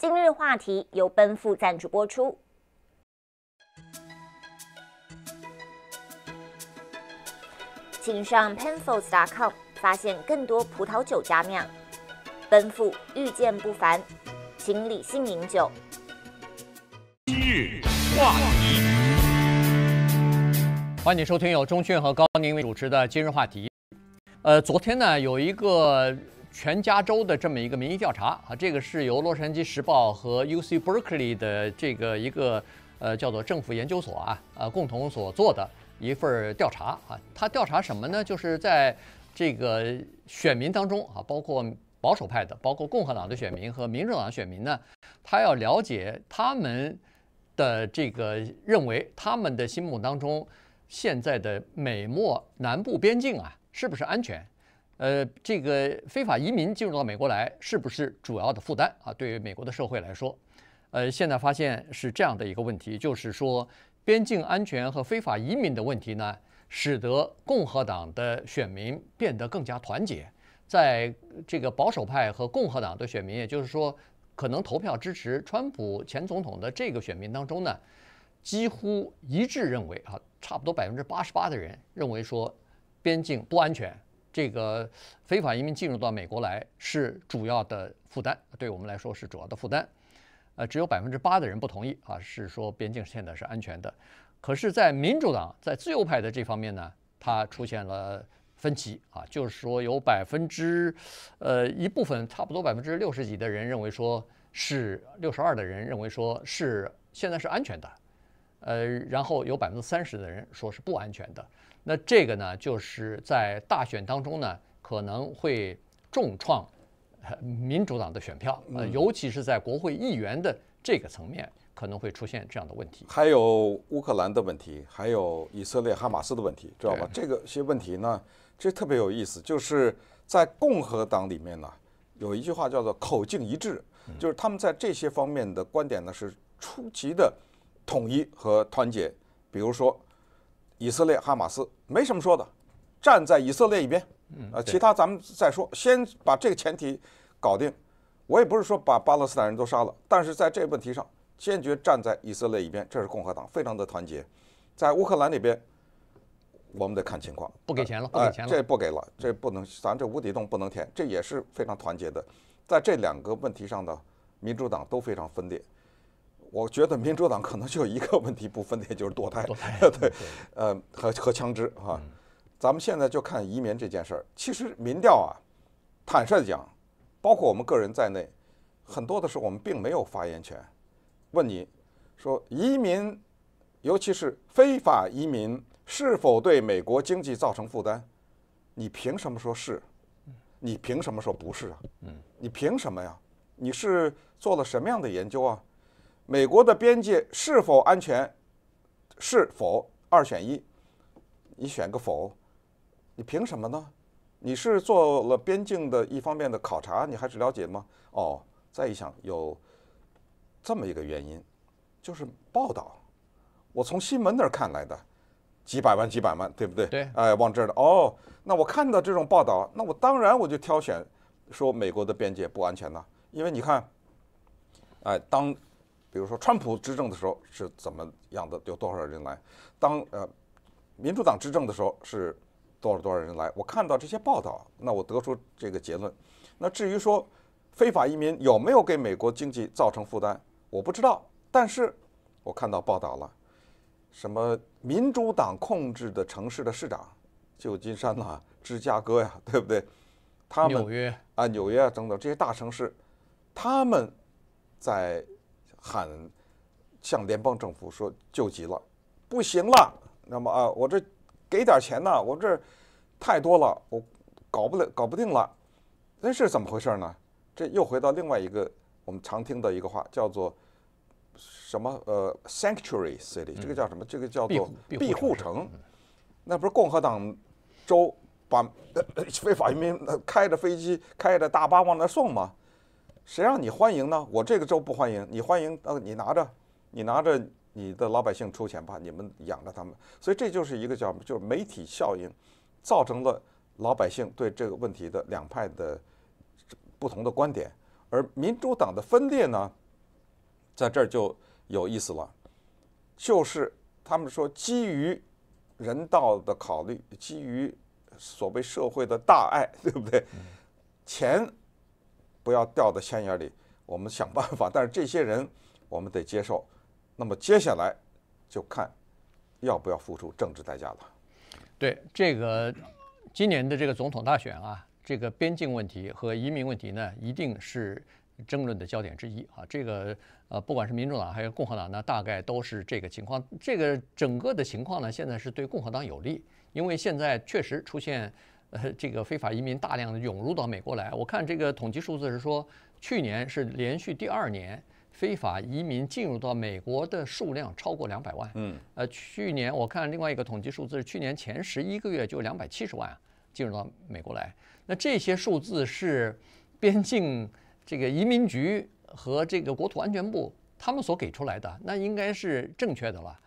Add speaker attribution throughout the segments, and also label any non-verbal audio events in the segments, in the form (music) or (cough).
Speaker 1: 今日话题由奔赴赞助播出，请上 p e n f i l l s c o m 发现更多葡萄酒佳酿。奔赴遇见不凡，请理性饮酒。今日话题，欢迎收听由钟讯和高宁主持的今日话题。呃，昨天呢有一个。全加州的这么一个民意调查啊，这个是由《洛杉矶时报》和 U C Berkeley 的这个一个呃叫做政府研究所啊，呃共同所做的一份调查啊。他调查什么呢？就是在这个选民当中啊，包括保守派的、包括共和党的选民和民主党的选民呢，他要了解他们的这个认为，他们的心目当中现在的美墨南部边境啊，是不是安全？呃，这个非法移民进入到美国来，是不是主要的负担啊？对于美国的社会来说，呃，现在发现是这样的一个问题，就是说，边境安全和非法移民的问题呢，使得共和党的选民变得更加团结。在这个保守派和共和党的选民，也就是说，可能投票支持川普前总统的这个选民当中呢，几乎一致认为啊，差不多百分之八十八的人认为说，边境不安全。这个非法移民进入到美国来是主要的负担，对我们来说是主要的负担。呃，只有百分之八的人不同意啊，是说边境现在是安全的。可是，在民主党在自由派的这方面呢，它出现了分歧啊，就是说有百分之呃一部分，差不多百分之六十几的人认为说是六十二的人认为说是现在是安全的。呃，然后有百分之三十的人说是不安全的，那这个呢，就是在大选当中呢，可能会重创民主党的选票，呃，尤其是在国会议员的这个层面，可能会出现这样的问题。
Speaker 2: 还有乌克兰的问题，还有以色列哈马斯的问题，知道吧？这个些问题呢，这特别有意思，就是在共和党里面呢，有一句话叫做口径一致，就是他们在这些方面的观点呢是出奇的。统一和团结，比如说以色列哈马斯没什么说的，站在以色列一边，嗯，其他咱们再说，先把这个前提搞定。我也不是说把巴勒斯坦人都杀了，但是在这个问题上坚决站在以色列一边，这是共和党非常的团结。在乌克兰那边，我们得看情况。不
Speaker 1: 给钱了，不给钱了，这
Speaker 2: 不给了，这不能，咱这无底洞不能填，这也是非常团结的。在这两个问题上呢，民主党都非常分裂。我觉得民主党可能就一个问题不分的，就是堕胎，(laughs) 对，呃，和和枪支啊。咱们现在就看移民这件事儿。其实民调啊，坦率讲，包括我们个人在内，很多的时候我们并没有发言权。问你说移民，尤其是非法移民，是否对美国经济造成负担？你凭什么说是？你凭什么说不是啊？嗯，你凭什么呀？你是做了什么样的研究啊？美国的边界是否安全？是否二选一？你选个否？你凭什么呢？你是做了边境的一方面的考察，你还是了解吗？哦，再一想，有这么一个原因，就是报道。我从新闻那儿看来的，几百万几百万，对不对？对。哎，往这儿的。哦，那我看到这种报道，那我当然我就挑选说美国的边界不安全呢，因为你看，哎，当。比如说，川普执政的时候是怎么样的？有多少人来？当呃，民主党执政的时候是多少多少人来？我看到这些报道，那我得出这个结论。那至于说非法移民有没有给美国经济造成负担，我不知道。但是，我看到报道了，什么民主党控制的城市的市长，旧金山呐，芝加哥呀，对不对？他们啊，纽约啊，等等这些大城市，他们在。喊向联邦政府说救急了，不行了，那么啊，我这给点钱呢，我这太多了，我搞不了，搞不定了，那是怎么回事呢？这又回到另外一个我们常听的一个话，叫做什么？呃，sanctuary city，这个叫什么？这个叫做庇护城。那不是共和党州把 (coughs) 非法移民开着飞机、开着大巴往那送吗？谁让你欢迎呢？我这个州不欢迎你欢迎，呃，你拿着，你拿着你的老百姓出钱吧，你们养着他们，所以这就是一个叫就是媒体效应，造成了老百姓对这个问题的两派的不同的观点，而民主党的分裂呢，在这儿就有意思了，就是他们说基于人道的考虑，基于所谓社会的大爱，对不对？钱。不要掉到圈眼里，我们想办法。(laughs) 但是这些人，我们得接受。那么接下来就看要不要付出政治代价了。
Speaker 1: 对这个今年的这个总统大选啊，这个边境问题和移民问题呢，一定是争论的焦点之一啊。这个呃，不管是民主党还是共和党呢，大概都是这个情况。这个整个的情况呢，现在是对共和党有利，因为现在确实出现。呃，这个非法移民大量的涌入到美国来，我看这个统计数字是说，去年是连续第二年非法移民进入到美国的数量超过两百万。嗯，呃，去年我看另外一个统计数字是去年前十一个月就两百七十万啊进入到美国来。那这些数字是边境这个移民局和这个国土安全部他们所给出来的，那应该是正确的了。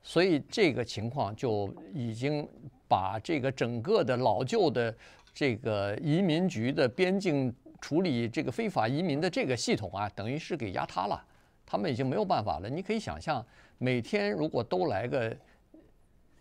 Speaker 1: 所以这个情况就已经。把这个整个的老旧的这个移民局的边境处理这个非法移民的这个系统啊，等于是给压塌了。他们已经没有办法了。你可以想象，每天如果都来个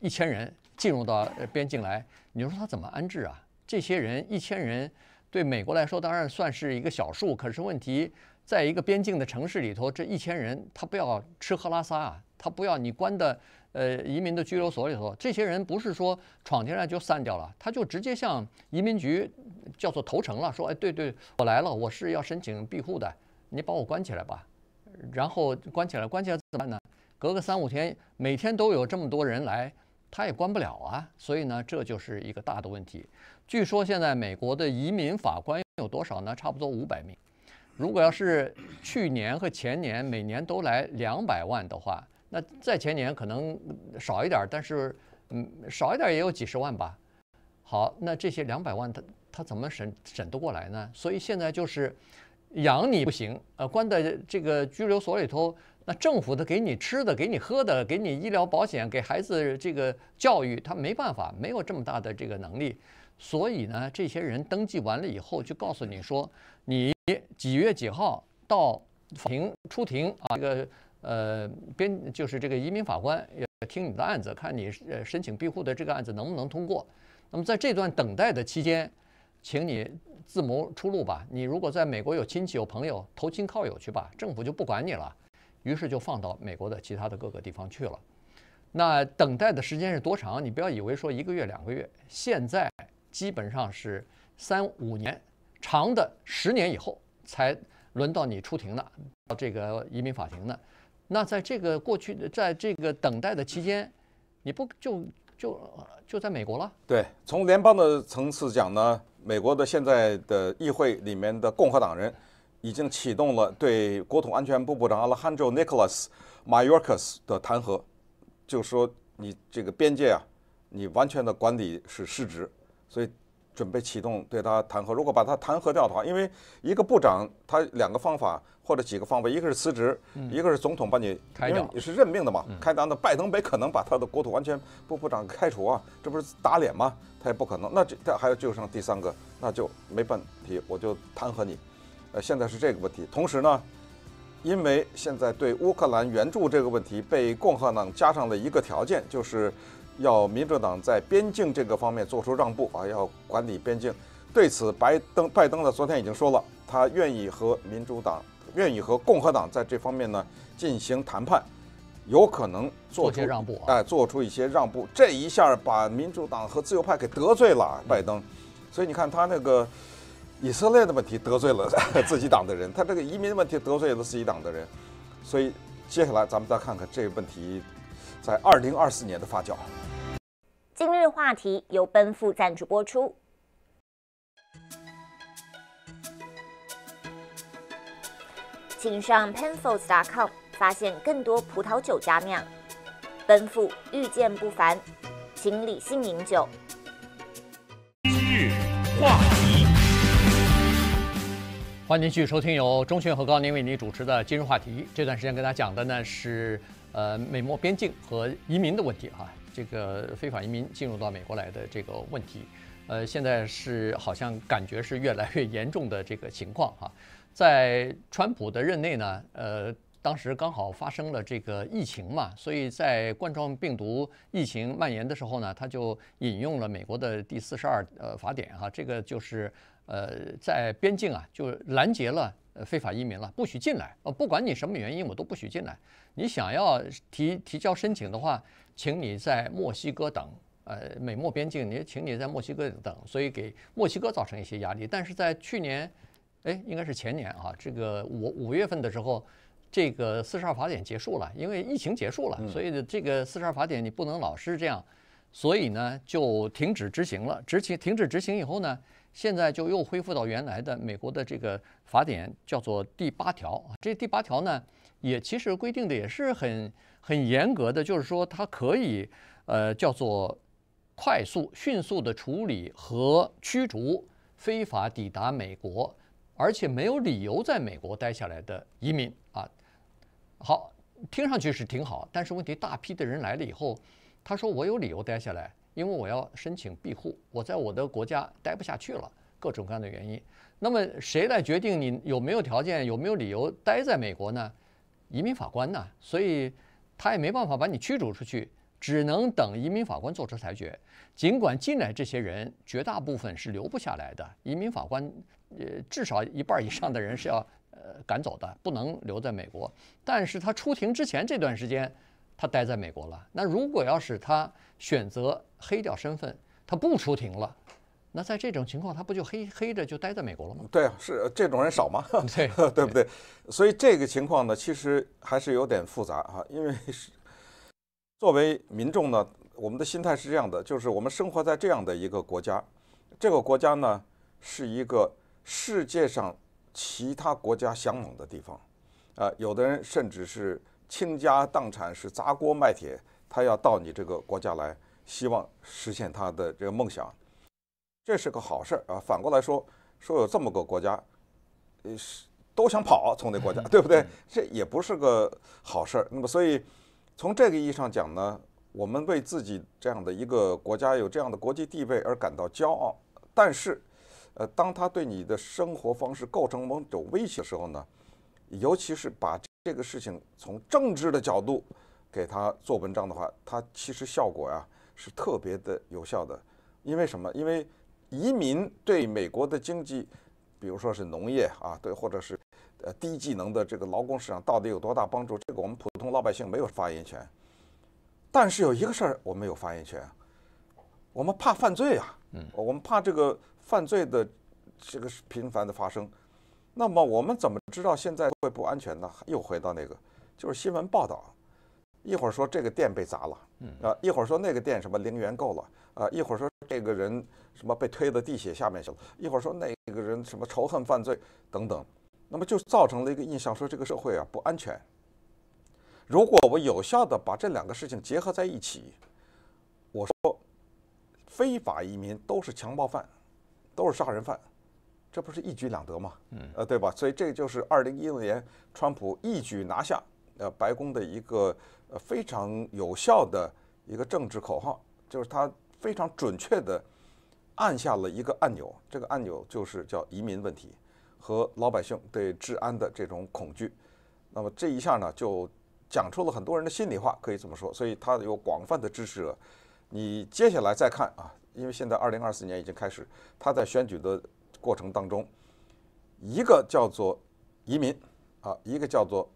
Speaker 1: 一千人进入到边境来，你说他怎么安置啊？这些人一千人，对美国来说当然算是一个小数，可是问题在一个边境的城市里头，这一千人他不要吃喝拉撒啊？他不要你关的，呃，移民的拘留所里头，这些人不是说闯进来就散掉了，他就直接向移民局叫做投诚了，说，哎，对对，我来了，我是要申请庇护的，你把我关起来吧，然后关起来，关起来怎么办呢？隔个三五天，每天都有这么多人来，他也关不了啊，所以呢，这就是一个大的问题。据说现在美国的移民法官有多少呢？差不多五百名。如果要是去年和前年每年都来两百万的话，那在前年可能少一点儿，但是嗯，少一点儿也有几十万吧。好，那这些两百万，他他怎么审审得过来呢？所以现在就是养你不行呃，关在这个拘留所里头。那政府的给你吃的，给你喝的，给你医疗保险，给孩子这个教育，他没办法，没有这么大的这个能力。所以呢，这些人登记完了以后，就告诉你说，你几月几号到庭出庭啊？这个。呃，边就是这个移民法官也听你的案子，看你呃申请庇护的这个案子能不能通过。那么在这段等待的期间，请你自谋出路吧。你如果在美国有亲戚有朋友，投亲靠友去吧，政府就不管你了。于是就放到美国的其他的各个地方去了。那等待的时间是多长？你不要以为说一个月两个月，现在基本上是三五年长的，十年以后才轮到你出庭的这个移民法庭呢。那在这个过去，在这个等待的期间，你不就就就在美国了？
Speaker 2: 对，从联邦的层次讲呢，美国的现在的议会里面的共和党人已经启动了对国土安全部部长阿拉汉州尼 l 拉 o 马约克斯的弹劾，就说你这个边界啊，你完全的管理是失职，所以。准备启动对他弹劾，如果把他弹劾掉的话，因为一个部长他两个方法或者几个方法，一个是辞职，一个是总统把你开掉，你是任命的嘛？开党的拜登没可能把他的国土安全部部长开除啊，这不是打脸吗？他也不可能。那这，这还有就剩第三个，那就没问题，我就弹劾你。呃，现在是这个问题。同时呢，因为现在对乌克兰援助这个问题，被共和党加上了一个条件，就是。要民主党在边境这个方面做出让步啊，要管理边境。对此，拜登，拜登呢，昨天已经说了，他愿意和民主党，愿意和共和党在这方面呢进行谈判，有可能做出让步，哎，做出一些让步。这一下把民主党和自由派给得罪了，拜登。所以你看他那个以色列的问题得罪了自己党的人，他这个移民问题得罪了自己党的人。所以接下来咱们再看看这个问题。在二零二四年的发酵。
Speaker 1: 今日话题由奔富赞助播出，请上 penfolds.com 发现更多葡萄酒佳酿。奔富遇见不凡，请理性饮酒。今日话题，欢迎继续收听由钟迅和高宁为您主持的《今日话题》。这段时间跟大家讲的呢是。呃，美墨边境和移民的问题哈，这个非法移民进入到美国来的这个问题，呃，现在是好像感觉是越来越严重的这个情况哈，在川普的任内呢，呃，当时刚好发生了这个疫情嘛，所以在冠状病毒疫情蔓延的时候呢，他就引用了美国的第四十二呃法典哈，这个就是呃在边境啊，就拦截了。呃，非法移民了，不许进来啊！不管你什么原因，我都不许进来。你想要提提交申请的话，请你在墨西哥等，呃，美墨边境，你请你在墨西哥等，所以给墨西哥造成一些压力。但是在去年，哎，应该是前年啊，这个五五月份的时候，这个四十二法典结束了，因为疫情结束了，所以这个四十二法典你不能老是这样。所以呢，就停止执行了。执行停止执行以后呢，现在就又恢复到原来的美国的这个法典，叫做第八条。这第八条呢，也其实规定的也是很很严格的，就是说它可以，呃，叫做快速、迅速的处理和驱逐非法抵达美国，而且没有理由在美国待下来的移民啊。好，听上去是挺好，但是问题，大批的人来了以后。他说：“我有理由待下来，因为我要申请庇护，我在我的国家待不下去了，各种各样的原因。那么谁来决定你有没有条件、有没有理由待在美国呢？移民法官呢？所以他也没办法把你驱逐出去，只能等移民法官做出裁决。尽管进来这些人绝大部分是留不下来的，移民法官呃至少一半以上的人是要呃赶走的，不能留在美国。但是他出庭之前这段时间。”他待在美国了。那如果要是他选择黑掉身份，他不出庭了，那在这种情况，他不就黑黑着就待在美国了吗？
Speaker 2: 对啊，是这种人少吗？(laughs) 对，对不对？所以这个情况呢，其实还是有点复杂啊。因为是作为民众呢，我们的心态是这样的：就是我们生活在这样的一个国家，这个国家呢是一个世界上其他国家向往的地方。啊，有的人甚至是。倾家荡产是砸锅卖铁，他要到你这个国家来，希望实现他的这个梦想，这是个好事儿啊。反过来说，说有这么个国家，呃，是都想跑从那国家，对不对？(laughs) 这也不是个好事儿。那么，所以从这个意义上讲呢，我们为自己这样的一个国家有这样的国际地位而感到骄傲。但是，呃，当他对你的生活方式构成某种威胁的时候呢，尤其是把。这个事情从政治的角度给他做文章的话，他其实效果呀是特别的有效的。因为什么？因为移民对美国的经济，比如说是农业啊，对，或者是呃低技能的这个劳工市场到底有多大帮助？这个我们普通老百姓没有发言权。但是有一个事儿我们有发言权，我们怕犯罪啊，嗯，我们怕这个犯罪的这个频繁的发生。那么我们怎么知道现在会不安全呢？又回到那个，就是新闻报道，一会儿说这个店被砸了，啊，一会儿说那个店什么零元购了，啊，一会儿说这个人什么被推到地铁下面去了，一会儿说那个人什么仇恨犯罪等等，那么就造成了一个印象，说这个社会啊不安全。如果我有效的把这两个事情结合在一起，我说非法移民都是强暴犯，都是杀人犯。这不是一举两得吗？嗯，呃，对吧？所以这就是二零一六年川普一举拿下呃白宫的一个呃非常有效的一个政治口号，就是他非常准确的按下了一个按钮，这个按钮就是叫移民问题和老百姓对治安的这种恐惧。那么这一下呢，就讲出了很多人的心里话，可以这么说。所以他有广泛的支持。者。你接下来再看啊，因为现在二零二四年已经开始，他在选举的。过程当中，一个叫做移民啊，一个叫做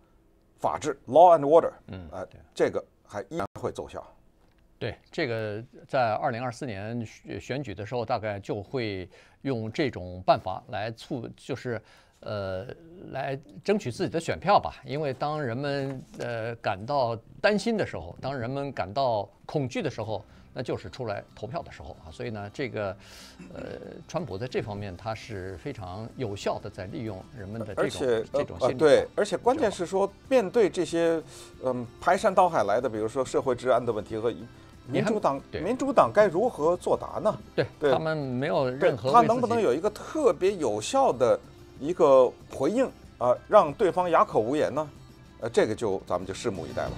Speaker 2: 法治 （law and order）。嗯，啊，这个还依然会奏效。
Speaker 1: 对，这个在二零二四年选举的时候，大概就会用这种办法来促，就是呃，来争取自己的选票吧。因为当人们呃感到担心的时候，当人们感到恐惧的时候。那就是出来投票的时候啊，所以呢，这个，呃，川普在这方面他是非常有效的在利用人们的这种这种信对，而且关
Speaker 2: 键是说，面对这些，嗯，排山倒海来的，比如说社会治安的问题和民主党，民主党该如何作答呢？
Speaker 1: 对他们没有任何他能不能有
Speaker 2: 一个特别有效的一个回应啊，让对方哑口无言呢？呃，这个就咱们就拭目以待了。